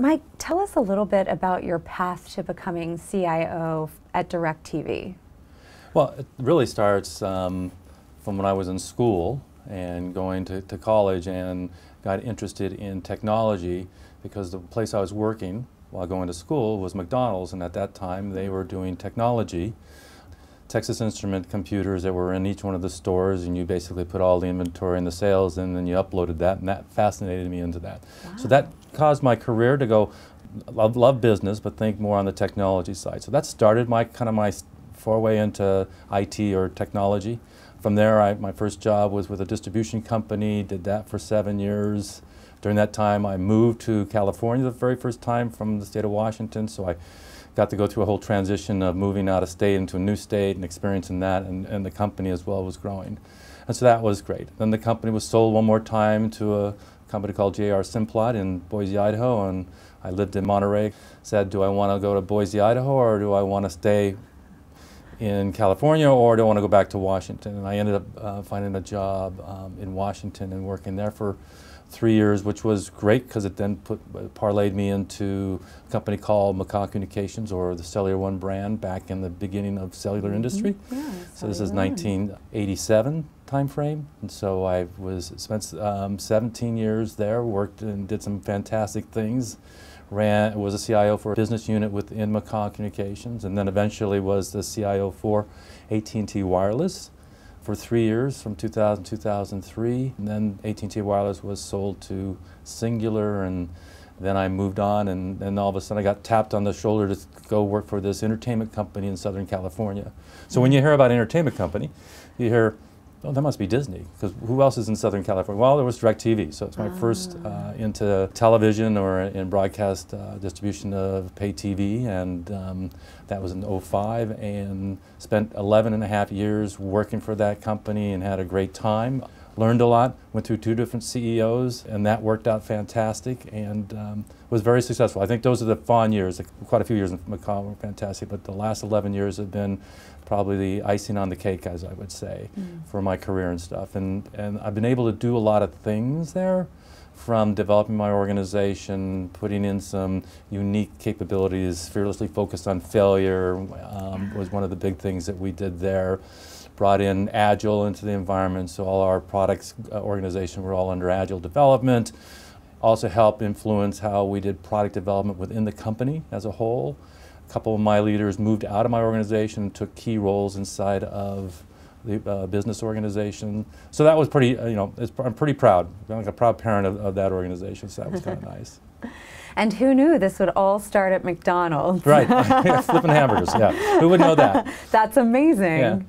Mike, tell us a little bit about your path to becoming CIO at DirecTV. Well, it really starts um, from when I was in school and going to, to, college and got interested in technology because the place I was working while going to school was McDonald's, and at that time they were doing technology. Texas Instrument computers that were in each one of the stores, and you basically put all the inventory and the sales, and then you uploaded that, and that fascinated me into that. Wow. So that caused my career to go love, love business, but think more on the technology side. So that started my kind of my foray into IT or technology. From there, I, my first job was with a distribution company. Did that for seven years. During that time, I moved to California the very first time from the state of Washington. So I got to go through a whole transition of moving out of state into a new state and experiencing that, and, and the company as well was growing. And so that was great. Then the company was sold one more time to a company called J.R. Simplot in Boise, Idaho, and I lived in Monterey. Said, do I want to go to Boise, Idaho, or do I want to stay in California, or do I want to go back to Washington? And I ended up uh, finding a job um, in Washington and working there for three years, which was great because it then put, uh, parlayed me into a company called Macaw Communications or the Cellular One brand back in the beginning of cellular mm-hmm. industry. Yeah, so this is 1987 time frame. And so I was spent um, 17 years there, worked and did some fantastic things. Ran was a CIO for a business unit within Macon Communications, and then eventually was the CIO for AT&T Wireless for three years, from 2000 2003. And then AT&T Wireless was sold to Singular and then I moved on, and, and all of a sudden I got tapped on the shoulder to go work for this entertainment company in Southern California. So when you hear about entertainment company, you hear oh, that must be Disney, because who else is in Southern California? Well, there was DirecTV, so it's my ah. first uh, into television or in broadcast uh, distribution of pay TV, and um, that was in 05, and spent 11 and a half years working for that company and had a great time learned a lot, went through two different CEOs, and that worked out fantastic and um, was very successful. I think those are the fun years. Quite a few years in Macau were fantastic, but the last 11 years have been probably the icing on the cake, as I would say, mm. for my career and stuff. And, and I've been able to do a lot of things there from developing my organization, putting in some unique capabilities, fearlessly focused on failure um, was one of the big things that we did there brought in Agile into the environment, so all our products uh, organization were all under Agile development. Also helped influence how we did product development within the company as a whole. A couple of my leaders moved out of my organization and took key roles inside of the uh, business organization. So that was pretty, uh, you know, I'm pretty proud. I'm like a proud parent of, of that organization, so that was kind of nice. And who knew this would all start at McDonald's? Right, flipping hamburgers, yeah. Who would know that? That's amazing. Yeah.